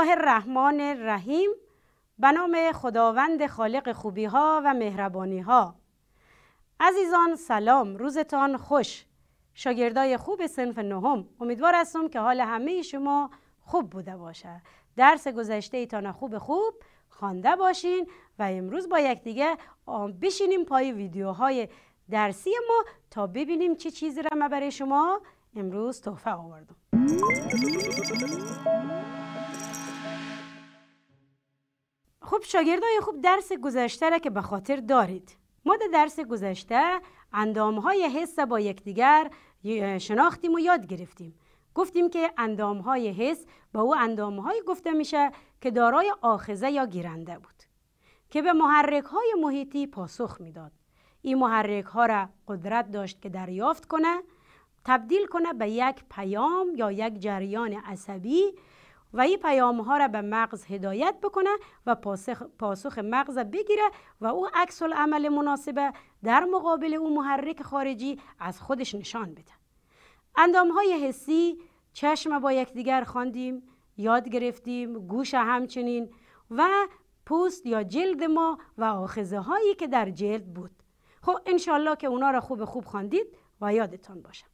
الله الرحمن الرحیم به نام خداوند خالق خوبی ها و مهربانی ها عزیزان سلام روزتان خوش شاگردای خوب صنف نهم امیدوار هستم که حال همه شما خوب بوده باشه درس گذشته ایتان خوب خوب خوانده باشین و امروز با یکدیگه بشینیم پای ویدیوهای درسی ما تا ببینیم چه چی چیزی را من برای شما امروز تحفه آوردم خب شاگردای خوب درس گذشته را که به خاطر دارید ما در درس گذشته اندام های حس با یکدیگر شناختیم و یاد گرفتیم گفتیم که اندام های حس با او اندام های گفته میشه که دارای آخذه یا گیرنده بود که به محرک های محیطی پاسخ میداد این محرک ها را قدرت داشت که دریافت کنه تبدیل کنه به یک پیام یا یک جریان عصبی و این پیام ها را به مغز هدایت بکنه و پاسخ, پاسخ مغز بگیره و او عکس عمل مناسبه در مقابل او محرک خارجی از خودش نشان بده اندام های حسی چشم با یکدیگر خواندیم یاد گرفتیم گوش همچنین و پوست یا جلد ما و آخذه هایی که در جلد بود خب انشالله که اونا را خوب خوب خواندید و یادتان باشه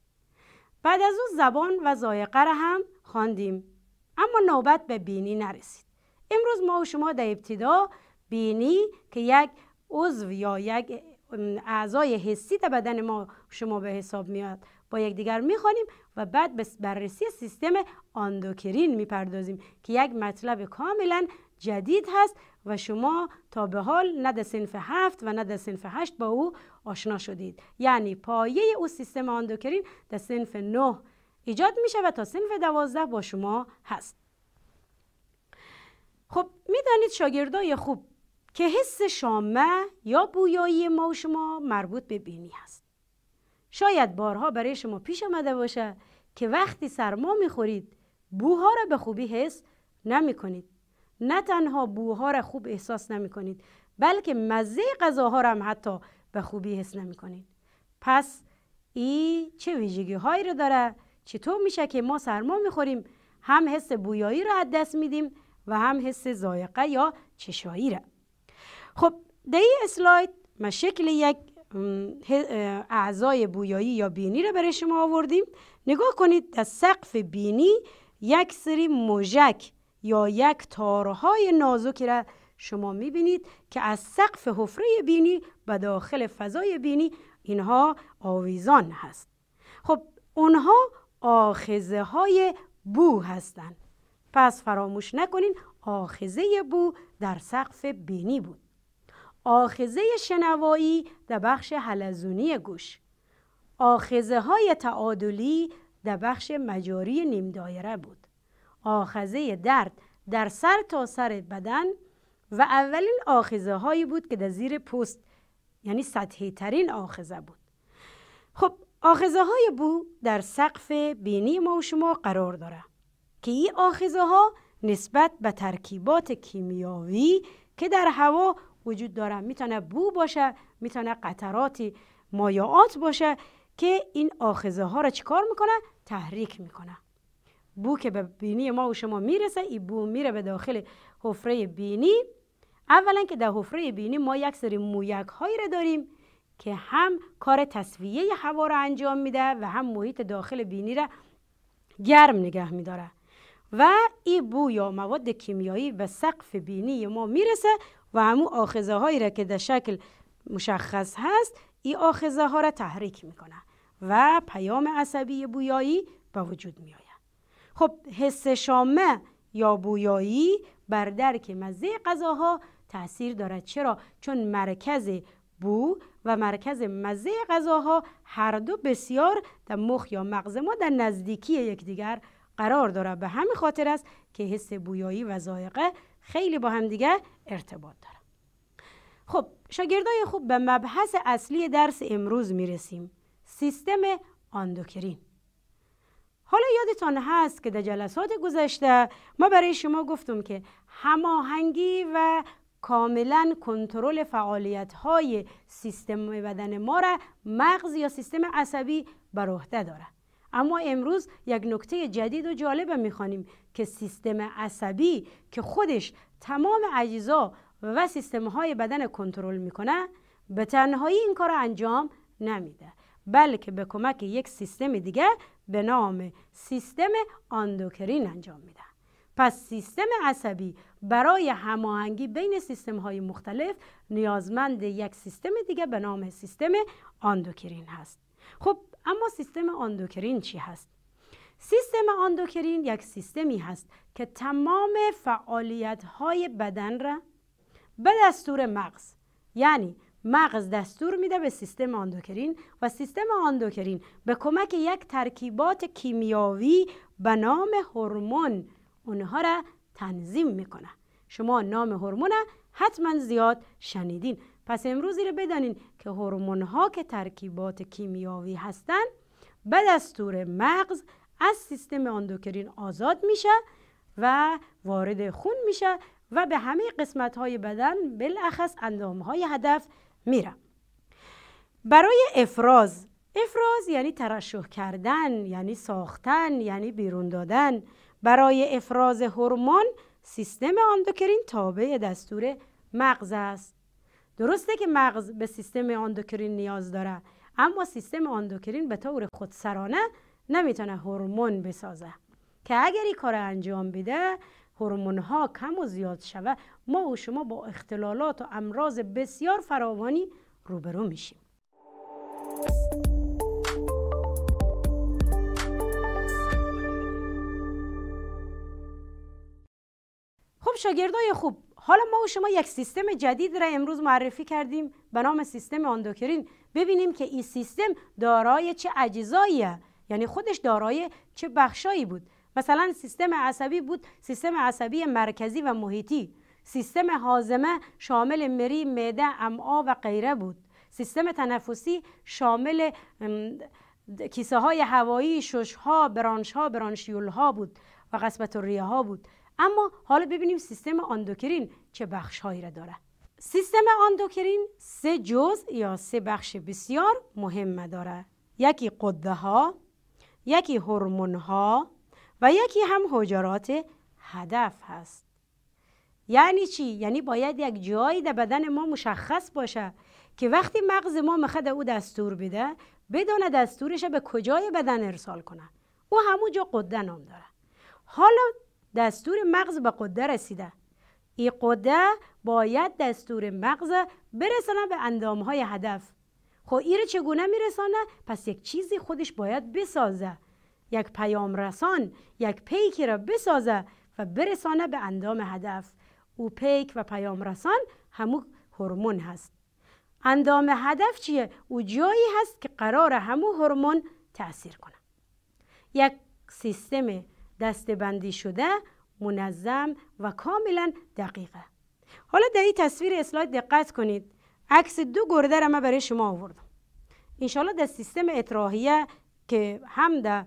بعد از او زبان و زایقه را هم خواندیم اما نوبت به بینی نرسید امروز ما و شما در ابتدا بینی که یک عضو یا یک اعضای حسی در بدن ما شما به حساب میاد با یکدیگر میخوانیم و بعد به بررسی سیستم آندوکرین میپردازیم که یک مطلب کاملا جدید هست و شما تا به حال نه در سنف هفت و نه در سنف هشت با او آشنا شدید یعنی پایه او سیستم آندوکرین در سنف نه ایجاد میشه و تا سنف دوازده با شما هست خب میدانید شاگردای خوب که حس شامه یا بویایی ما و شما مربوط به بینی هست شاید بارها برای شما پیش آمده باشه که وقتی سرما میخورید بوها را به خوبی حس نمی کنید نه تنها بوها را خوب احساس نمی کنید بلکه مزه غذاها را هم حتی به خوبی حس نمی کنید پس ای چه ویژگی هایی را داره چطور میشه که ما سرما میخوریم هم حس بویایی را از دست میدیم و هم حس زایقه یا چشایی را خب در این اسلاید ما شکل یک اعضای بویایی یا بینی را برای شما آوردیم نگاه کنید در سقف بینی یک سری مژک یا یک تارهای نازکی را شما میبینید که از سقف حفره بینی به داخل فضای بینی اینها آویزان هست خب اونها آخزه های بو هستند پس فراموش نکنین آخزه بو در سقف بینی بود آخزه شنوایی در بخش حلزونی گوش آخزه های تعادلی در بخش مجاری نیم دایره بود آخزه درد در سر تا سر بدن و اولین آخزه هایی بود که در زیر پوست یعنی سطحی ترین آخزه بود خب آخزه های بو در سقف بینی ما و شما قرار داره که این آخزه ها نسبت به ترکیبات کیمیاوی که در هوا وجود داره میتونه بو باشه میتونه قطرات مایعات باشه که این آخزه ها را چیکار میکنه تحریک میکنه بو که به بینی ما و شما میرسه این بو میره به داخل حفره بینی اولا که در حفره بینی ما یک سری مویک هایی را داریم که هم کار تصویه هوا را انجام میده و هم محیط داخل بینی را گرم نگه میداره و این بو یا مواد کیمیایی به سقف بینی ما میرسه و همو آخذه هایی را که در شکل مشخص هست این آخذه ها را تحریک میکنه و پیام عصبی بویایی به وجود می خب حس شامه یا بویایی بر درک مزه غذاها تاثیر دارد چرا چون مرکز بو و مرکز مزه غذاها هر دو بسیار در مخ یا مغز ما در نزدیکی یکدیگر قرار داره به همین خاطر است که حس بویایی و ذائقه خیلی با همدیگه ارتباط داره خب شاگردای خوب به مبحث اصلی درس امروز میرسیم سیستم آندوکرین حالا یادتان هست که در جلسات گذشته ما برای شما گفتم که هماهنگی و کاملا کنترل فعالیت های سیستم بدن ما را مغز یا سیستم عصبی بر عهده دارد اما امروز یک نکته جدید و جالب میخوانیم که سیستم عصبی که خودش تمام اجزا و سیستم های بدن کنترل میکنه به تنهایی این کار انجام نمیده بلکه به کمک یک سیستم دیگه به نام سیستم اندوکرین انجام میده پس سیستم عصبی برای هماهنگی بین سیستم های مختلف نیازمند یک سیستم دیگه به نام سیستم آندوکرین هست خب اما سیستم آندوکرین چی هست سیستم آندوکرین یک سیستمی هست که تمام فعالیت های بدن را به دستور مغز یعنی مغز دستور میده به سیستم آندوکرین و سیستم آندوکرین به کمک یک ترکیبات کیمیاوی به نام هورمون اونها را تنظیم میکنه شما نام هورمون حتما زیاد شنیدین پس امروزی رو بدانین که هورمون ها که ترکیبات کیمیاوی هستن به دستور مغز از سیستم اندوکرین آزاد میشه و وارد خون میشه و به همه قسمت های بدن بالاخص اندام های هدف میره برای افراز افراز یعنی ترشح کردن یعنی ساختن یعنی بیرون دادن برای افراز هورمون سیستم آندوکرین تابع دستور مغز است درسته که مغز به سیستم آندوکرین نیاز داره اما سیستم آندوکرین به طور خودسرانه نمیتونه هورمون بسازه که اگر این کار انجام بده هورمون ها کم و زیاد شوه ما و شما با اختلالات و امراض بسیار فراوانی روبرو میشیم خب شاگردای خوب حالا ما و شما یک سیستم جدید را امروز معرفی کردیم به نام سیستم آندوکرین. ببینیم که این سیستم دارای چه اجزاییه یعنی خودش دارای چه بخشایی بود مثلا سیستم عصبی بود سیستم عصبی مرکزی و محیطی سیستم حازمه شامل مری معده امعا و غیره بود سیستم تنفسی شامل کیسه های هوایی شش ها برانش ها برانشیول ها بود و قسمت ریه ها بود اما حالا ببینیم سیستم آندوکرین چه هایی را داره سیستم آندوکرین سه جزء یا سه بخش بسیار مهم داره یکی قده ها یکی هورمون ها و یکی هم حجرات هدف هست یعنی چی یعنی باید یک جایی در بدن ما مشخص باشه که وقتی مغز ما میخواد او دستور بده بدون دستورش به کجای بدن ارسال کنه او جا قده نام داره حالا دستور مغز به قده رسیده این قده باید دستور مغز برسانه به های هدف خب ایره چگونه میرسانه پس یک چیزی خودش باید بسازه یک پیام رسان یک پیکی را بسازه و برسانه به اندام هدف او پیک و پیام رسان همو هورمون هست اندام هدف چیه؟ او جایی هست که قرار همو هورمون تأثیر کنه یک سیستم بندی شده منظم و کاملا دقیقه حالا در این تصویر اسلاید دقت کنید عکس دو گرده را من برای شما آوردم انشالله در سیستم اطراحیه که هم در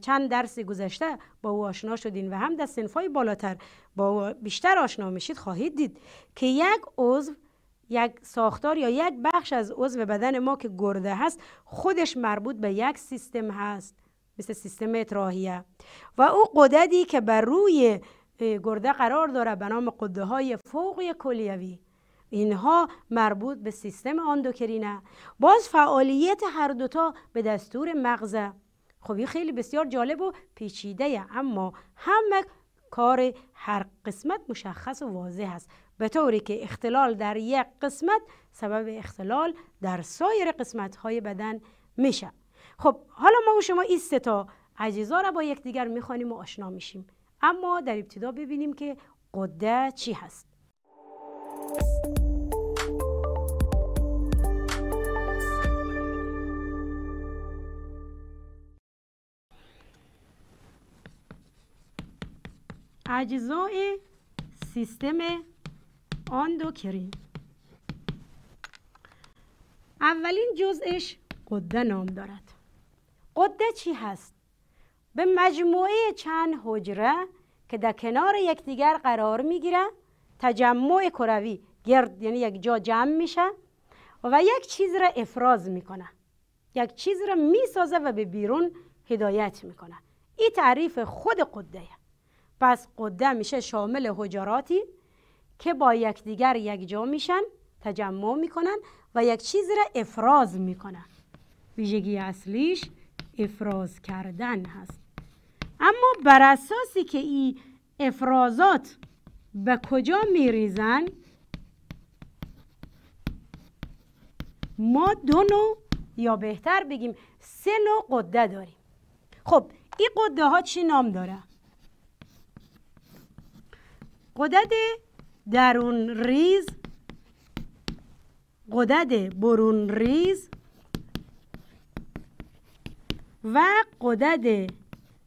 چند درس گذشته با او آشنا شدین و هم در سنفای بالاتر با او بیشتر آشنا میشید خواهید دید که یک عضو یک ساختار یا یک بخش از عضو بدن ما که گرده هست خودش مربوط به یک سیستم هست مثل سیستم اطراحیه و او قددی که بر روی گرده قرار داره به نام قده های فوق کلیوی اینها مربوط به سیستم آندوکرینه باز فعالیت هر دوتا به دستور مغزه خب این خیلی بسیار جالب و پیچیده اما همه کار هر قسمت مشخص و واضح است به طوری که اختلال در یک قسمت سبب اختلال در سایر قسمت های بدن میشه خب حالا ما و شما این سه تا اجزا را با یکدیگر میخوانیم و آشنا میشیم اما در ابتدا ببینیم که قده چی هست اجزای سیستم آندوکرین اولین جزءش قده نام دارد قده چی هست؟ به مجموعه چند حجره که در کنار یکدیگر قرار میگیره تجمع کروی گرد یعنی یک جا جمع میشه و یک چیز را افراز میکنه یک چیز را میسازه و به بیرون هدایت میکنه این تعریف خود قده پس قده میشه شامل حجراتی که با یکدیگر جا میشن تجمع میکنن و یک چیز را افراز میکنن ویژگی اصلیش افراز کردن هست اما بر اساسی که این افرازات به کجا میریزن ما دو نوع یا بهتر بگیم سه نوع قده داریم خب این قده ها چی نام داره قدد درون ریز قدد برون ریز و قدد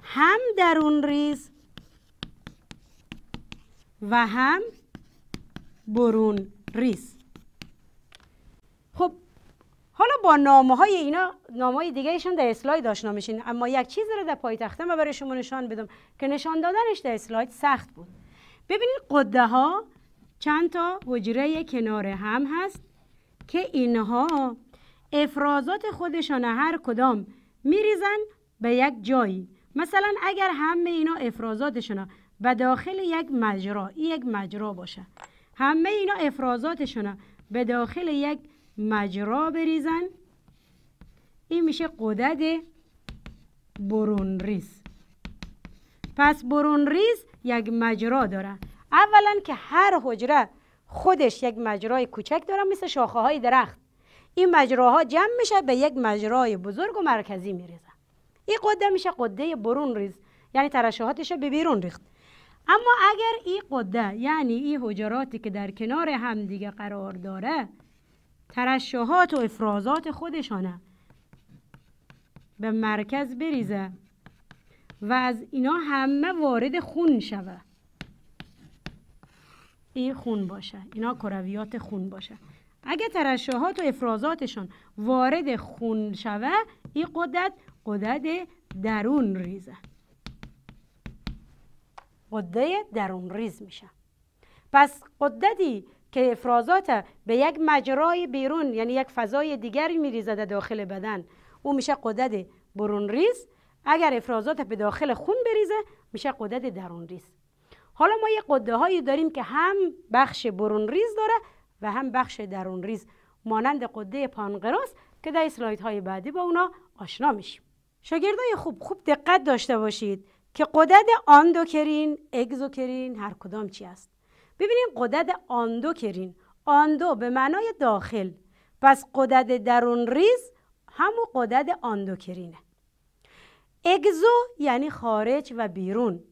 هم درون ریز و هم برون ریز خب حالا با نامه های اینا نامه های دیگه ایشان در اسلاید آشنا میشین اما یک چیز رو در پایتختم و برای شما نشان بدم که نشان دادنش در اسلاید سخت بود ببینید قده ها چند تا حجره کنار هم هست که اینها افرازات خودشان هر کدام میریزن به یک جایی مثلا اگر همه اینا افرازاتشون به داخل یک مجرا یک مجرا باشه همه اینا افرازاتشون به داخل یک مجرا بریزن این میشه قدد برون ریز پس برون ریز یک مجرا داره اولا که هر حجره خودش یک مجرای کوچک داره مثل شاخه های درخت این مجراها جمع میشه به یک مجرای بزرگ و مرکزی میریزه این قده میشه قده برون ریز یعنی ترشحاتش به بیرون ریخت اما اگر این قده یعنی این حجراتی که در کنار همدیگه قرار داره ترشحات و افرازات خودشانه به مرکز بریزه و از اینا همه وارد خون شوه این خون باشه اینا کرویات خون باشه اگر ترشحات و افرازاتشون وارد خون شوه این قدرت قدرت درون ریزه قده درون ریز میشه پس قدرتی که افرازات به یک مجرای بیرون یعنی یک فضای دیگری میریزه در داخل بدن او میشه قدرت برون ریز اگر افرازات به داخل خون بریزه میشه قدرت درون ریز حالا ما یه قده هایی داریم که هم بخش برون ریز داره و هم بخش درون ریز مانند قده پانقراس که در های بعدی با اونا آشنا میشیم شاگردای خوب خوب دقت داشته باشید که قدد آندوکرین اگزوکرین هر کدام چی است ببینیم قدرت آندوکرین آندو به معنای داخل پس قدد درون ریز همون قدد آندوکرینه اگزو یعنی خارج و بیرون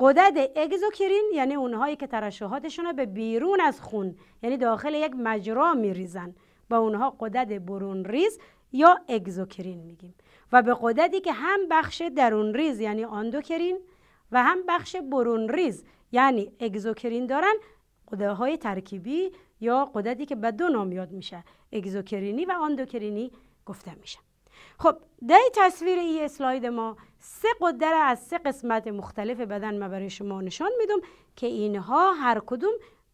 قدد اگزوکرین یعنی اونهایی که ترشحاتشون رو به بیرون از خون یعنی داخل یک مجرا میریزن با اونها قدد برون یا اگزوکرین میگیم و به قددی که هم بخش درون ریز یعنی آندوکرین و هم بخش برون ریز یعنی اگزوکرین دارن های ترکیبی یا قددی که به دو نام یاد میشه اگزوکرینی و آندوکرینی گفته میشه خب در تصویر ای اسلاید ما سه را از سه قسمت مختلف بدن ما برای شما نشان میدم که اینها هر کدوم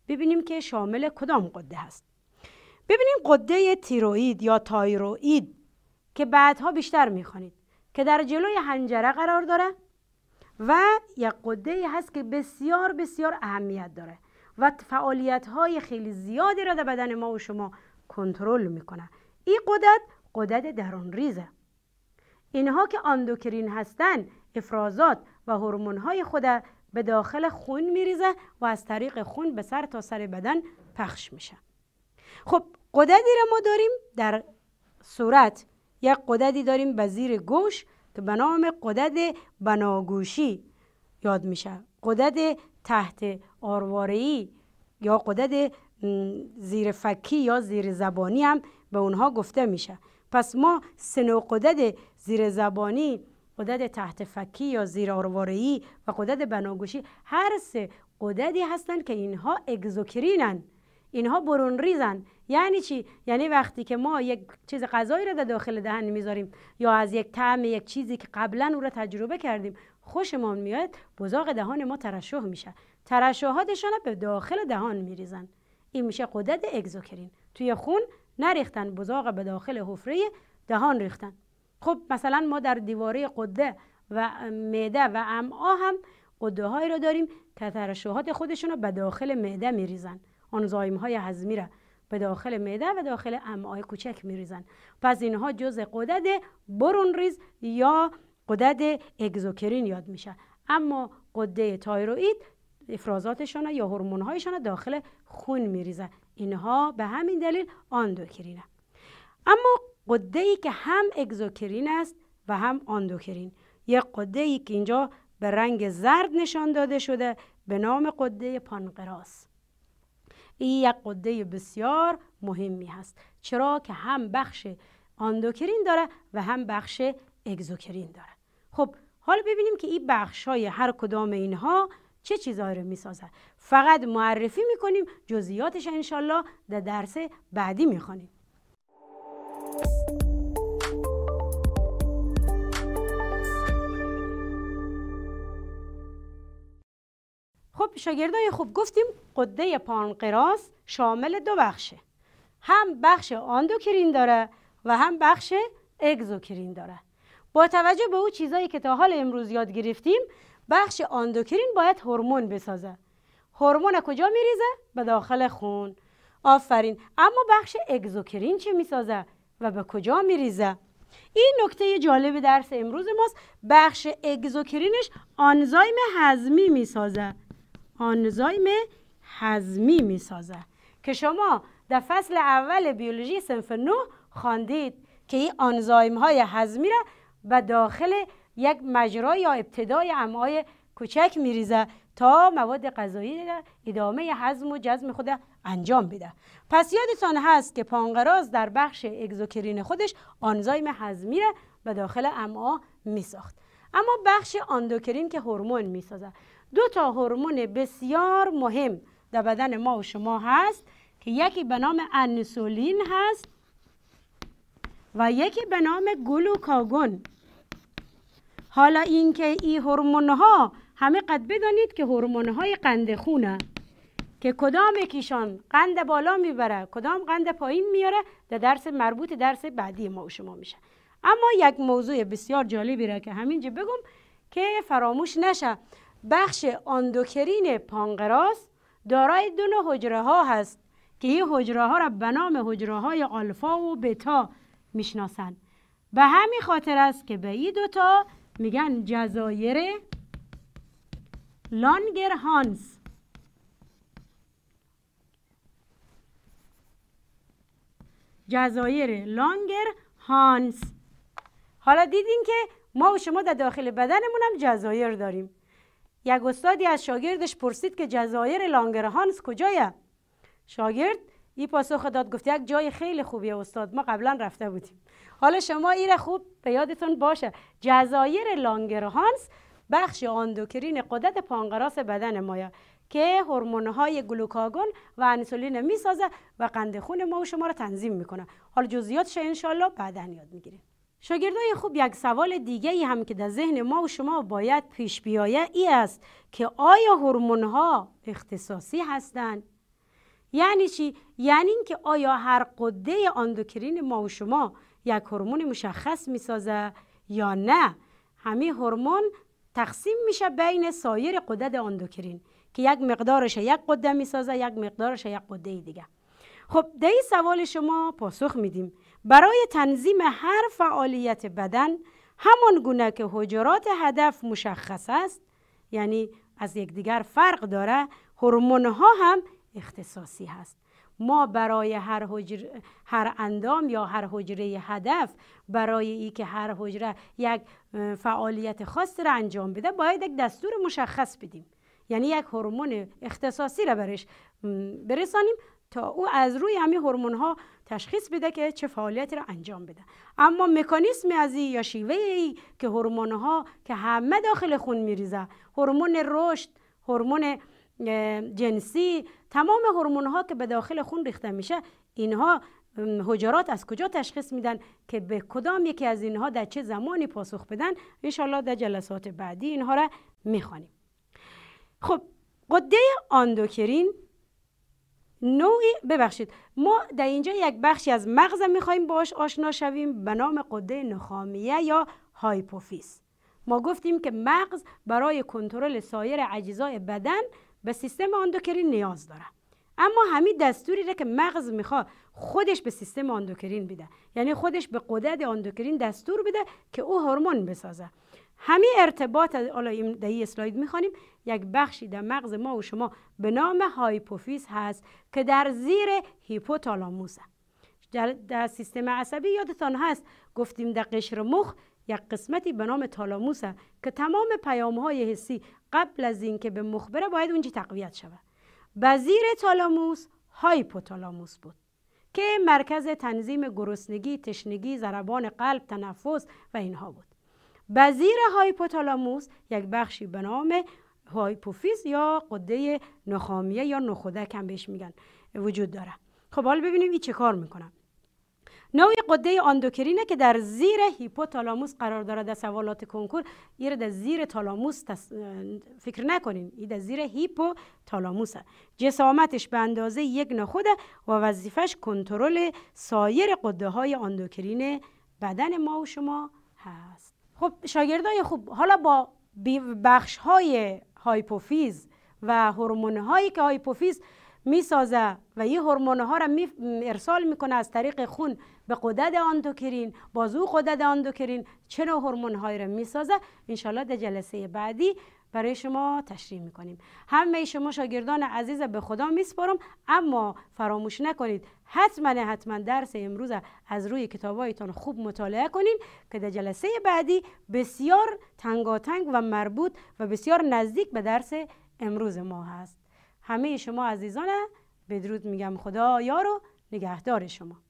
ببینیم که شامل کدام قده هست ببینیم قده تیروئید یا تایروئید که بعدها بیشتر میخوانید که در جلوی حنجره قرار داره و یک قده هست که بسیار بسیار اهمیت داره و فعالیت های خیلی زیادی را در بدن ما و شما کنترل میکنه این قدرت قدرت درون ریزه اینها که اندوکرین هستند افرازات و هورمون های خود به داخل خون میریزه و از طریق خون به سر تا سر بدن پخش میشه خب قددی را ما داریم در صورت یک قددی داریم به زیر گوش که به نام قدد بناگوشی یاد میشه قدد تحت آرواری یا قدد زیر فکی یا زیر زبانی هم به اونها گفته میشه پس ما سه زیر زبانی قدد تحت فکی یا زیر آروارهی و قدرت بناگوشی هر سه قددی هستند که اینها اگزوکرینن اینها برون ریزن یعنی چی یعنی وقتی که ما یک چیز غذایی را در داخل دهن میذاریم یا از یک طعم یک چیزی که قبلا او را تجربه کردیم خوشمان میاد بزاق دهان ما ترشح میشه ترشحاتشان به داخل دهان میریزن این میشه قدرت اگزوکرین توی خون نریختن بزاق به داخل حفره دهان ریختن خب مثلا ما در دیواره قده و معده و امعا هم قده هایی را داریم که ترشحات خودشون را به داخل معده میریزن آنزایم های هضمی را به داخل معده و داخل امعای کوچک میریزن پس اینها جز قدد برون ریز یا قدد اگزوکرین یاد میشه اما قده تایروئید افرازاتشان یا هایشان داخل خون میریزه اینها به همین دلیل آندوکرین اما قده ای که هم اگزوکرین است و هم آندوکرین یک قده ای که اینجا به رنگ زرد نشان داده شده به نام قده پانقراس این یک قده بسیار مهمی هست چرا که هم بخش آندوکرین داره و هم بخش اگزوکرین داره خب حالا ببینیم که این بخش های هر کدام اینها چه چیزهایی رو میسازد فقط معرفی میکنیم جزئیاتش انشالله در درس بعدی میخوانیم خب شاگردای خوب گفتیم قده پانقراس شامل دو بخشه هم بخش آندوکرین داره و هم بخش اگزوکرین داره با توجه به او چیزایی که تا حال امروز یاد گرفتیم بخش آندوکرین باید هورمون بسازه هورمون کجا میریزه به داخل خون آفرین اما بخش اگزوکرین چه میسازه و به کجا میریزه این نکته جالب درس امروز ماست بخش اگزوکرینش آنزایم هضمی میسازه آنزایم هضمی میسازه که شما در فصل اول بیولوژی سنف نو خواندید که این آنزایم های هضمی را و داخل یک مجرا یا ابتدای امعای کوچک میریزه تا مواد غذایی ادامه هضم و جزم خود انجام بده پس یادتان هست که پانقراز در بخش اگزوکرین خودش آنزایم هضمی را و داخل امعا میساخت اما بخش آندوکرین که هورمون میسازه دو تا هورمون بسیار مهم در بدن ما و شما هست که یکی به نام انسولین هست و یکی به نام گلوکاگون حالا اینکه این هورمون ها همه قد بدانید که هورمون های قند خونه که کدام یکیشان قند بالا میبره کدام قند پایین میاره در درس مربوط درس بعدی ما و شما میشه اما یک موضوع بسیار جالبی را که همینجا بگم که فراموش نشه بخش آندوکرین پانقراس دارای دو نوع حجره ها هست که این حجره ها را به نام حجره های آلفا و بتا میشناسند به همین خاطر است که به این دوتا میگن جزایر لانگر هانس جزایر لانگر هانس حالا دیدین که ما و شما در داخل بدنمون هم جزایر داریم یک استادی از شاگردش پرسید که جزایر لانگر هانس کجایه شاگرد این پاسخ داد گفت یک جای خیلی خوبی استاد ما قبلا رفته بودیم حالا شما ایره خوب به یادتون باشه جزایر لانگرهانس بخش آندوکرین قدرت پانقراس بدن مایا که هورمون های گلوکاگون و انسولین می سازه و قند خون ما و شما را تنظیم میکنه حالا جزئیاتش انشالله بعدا یاد میگیریم شاگردای خوب یک سوال دیگه ای هم که در ذهن ما و شما باید پیش بیایه ای است که آیا هورمون ها اختصاصی هستند یعنی چی یعنی اینکه آیا هر قده آندوکرین ما و شما یک هورمون مشخص میسازه یا نه همه هورمون تقسیم میشه بین سایر قدرت آندوکرین که یک مقدارش یک قده میسازه یک مقدارش یک قده دیگه خب ده سوال شما پاسخ میدیم برای تنظیم هر فعالیت بدن همان گونه که حجرات هدف مشخص است یعنی از یکدیگر فرق داره هورمون ها هم اختصاصی هست ما برای هر, حجر، هر اندام یا هر حجره هدف برای ای که هر حجره یک فعالیت خاص را انجام بده باید یک دستور مشخص بدیم یعنی یک هورمون اختصاصی را برش برسانیم تا او از روی همین هورمون ها تشخیص بده که چه فعالیتی را انجام بده اما مکانیسم از ای یا شیوه ای که هورمون ها که همه داخل خون میریزه هورمون رشد هورمون جنسی تمام هورمون ها که به داخل خون ریخته میشه اینها حجرات از کجا تشخیص میدن که به کدام یکی از اینها در چه زمانی پاسخ بدن انشالله در جلسات بعدی اینها را میخوانیم خب قده آندوکرین نوعی ببخشید ما در اینجا یک بخشی از مغز میخواییم باش آشنا شویم به نام قده نخامیه یا هایپوفیز ما گفتیم که مغز برای کنترل سایر اجزای بدن به سیستم اندوکرین نیاز داره اما همین دستوری را که مغز میخواد خودش به سیستم اندوکرین بده یعنی خودش به قدرت اندوکرین دستور بده که او هورمون بسازه همین ارتباط حالا این اسلاید میخوانیم یک بخشی در مغز ما و شما به نام هایپوفیز هست که در زیر هیپوتالاموس در, در سیستم عصبی یادتان هست گفتیم در قشر مخ یک قسمتی به نام تالاموسه که تمام پیام های حسی قبل از اینکه به مخبره باید اونجی تقویت شود وزیر تالاموس هایپوتالاموس بود که مرکز تنظیم گرسنگی، تشنگی، ضربان قلب، تنفس و اینها بود. وزیر هایپوتالاموس یک بخشی به نام هایپوفیز یا قده نخامیه یا نخودک هم بهش میگن وجود داره. خب حالا ببینیم این چه کار میکنم. نوعی قده آندوکرینه که در زیر هیپوتالاموس قرار دارد در سوالات کنکور این در زیر تالاموس فکر نکنین این در زیر هیپوتالاموسه جسامتش به اندازه یک نخوده و وظیفش کنترل سایر قده های بدن ما و شما هست خب شاگردای خوب حالا با بخش های هایپوفیز و هورمون هایی که هایپوفیز میسازه و این هورمون ها را می ارسال میکنه از طریق خون به قدد آندوکرین بازو قدد آندوکرین چه نوع هورمون هایی را میسازه انشالله در جلسه بعدی برای شما تشریح میکنیم همه شما شاگردان عزیز به خدا میسپارم اما فراموش نکنید حتما حتما درس امروز از روی کتابایتان خوب مطالعه کنین که در جلسه بعدی بسیار تنگاتنگ و مربوط و بسیار نزدیک به درس امروز ما هست همه شما عزیزان بدرود میگم خدا یار و نگهدار شما